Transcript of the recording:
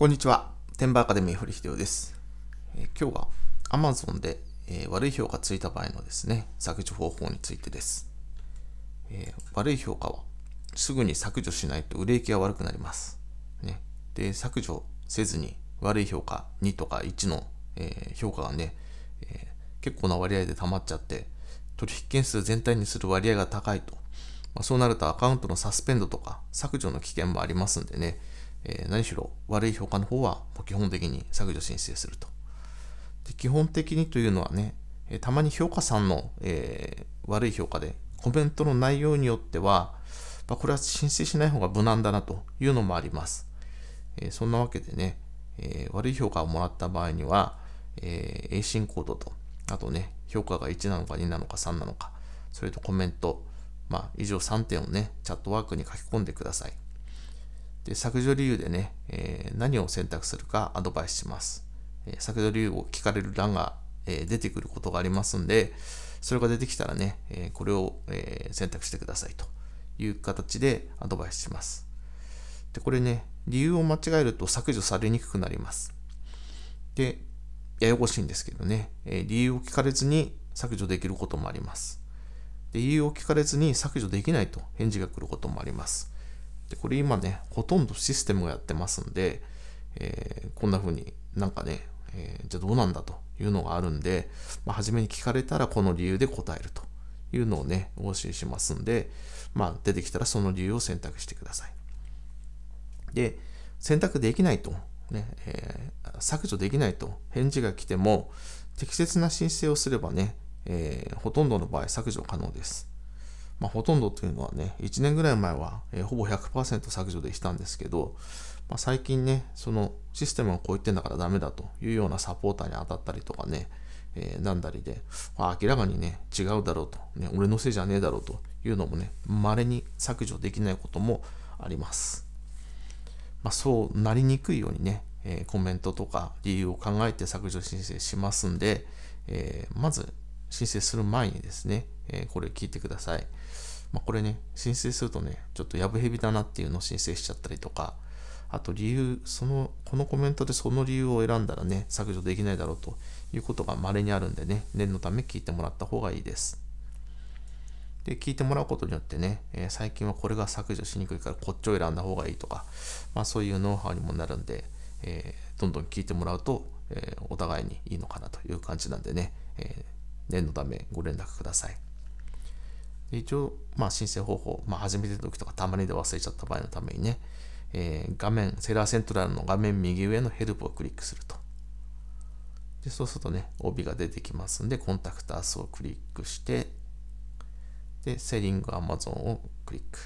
こんにちは。テンバーアカデミー堀秀夫です。えー、今日は Amazon で、えー、悪い評価ついた場合のですね、削除方法についてです、えー、悪い評価はすぐに削除しないと売れ行きが悪くなります。ね、で削除せずに悪い評価2とか1の、え評価がね、え結構な割合で溜まっちゃって、取引件数全体にする割合が高いと。まあ、そうなるとアカウントのサスペンドとか削除の危険もありますんでね、えー、何しろ悪い評価の方はもう基本的に削除申請すると。で基本的にというのはね、えたまに評価さんの、えー、悪い評価でコメントの内容によっては、まあ、これは申請しない方が無難だなというのもあります。えー、そんなわけでね、えー、悪い評価をもらった場合には、えー、A 進コードと、あとね、評価が1なのか2なのか3なのか、それとコメント、まあ、以上3点をね、チャットワークに書き込んでください。で削除理由でね、えー、何を選択するかアドバイスします。えー、削除理由を聞かれる欄が、えー、出てくることがありますんで、それが出てきたらね、えこれを、え選択してくださいという形でアドバイスします。で、これね、理由を間違えると削除されにくくなります。で、ややこしいんですけどね、え理由を聞かれずに削除できることもあります。で、理由を聞かれずに削除できないと返事が来ることもあります。で、これ今ね、ほとんどシステムがやってますんで、えー、こんな風になんかね、えー、じゃあどうなんだというのがあるんで、まあ、初めに聞かれたらこの理由で答えるというのをね、お教えしますんで、まあ、出てきたらその理由を選択してください。で、選択できないと、ねえー、削除できないと返事が来ても、適切な申請をすればね、えー、ほとんどの場合削除可能です。まあ、ほとんどというのはね、1年ぐらい前は、えー、ほぼ100%削除できたんですけど、まあ、最近ね、そのシステムがこう言ってんだからダメだというようなサポーターに当たったりとかね、えー、なんだりで、まあ、明らかにね、違うだろうと、ね、俺のせいじゃねえだろうというのもね、稀に削除できないこともあります。まあ、そうなりにくいようにね、えー、コメントとか理由を考えて削除申請しますんで、えー、まず申請する前にですね、えこれ聞いてください。まあ、これね、申請するとね、ちょっとやぶへびだなっていうのを申請しちゃったりとか、あと理由、その、このコメントでその理由を選んだらね、削除できないだろうということが稀にあるんでね、念のため聞いてもらった方がいいです。で、聞いてもらうことによってね、えー、最近はこれが削除しにくいからこっちを選んだ方がいいとか、まあそういうノウハウにもなるんで、えー、どんどん聞いてもらうと、えー、お互いにいいのかなという感じなんでね、えー念のためご連絡ください。一応、まあ、申請方法、まあ、初めての時とかたまにで忘れちゃった場合のためにね、えー、画面、セラーセントラルの画面右上のヘルプをクリックすると。でそうするとね、帯が出てきますんで、コンタクトアスをクリックして、で、セリングアマゾンをクリック。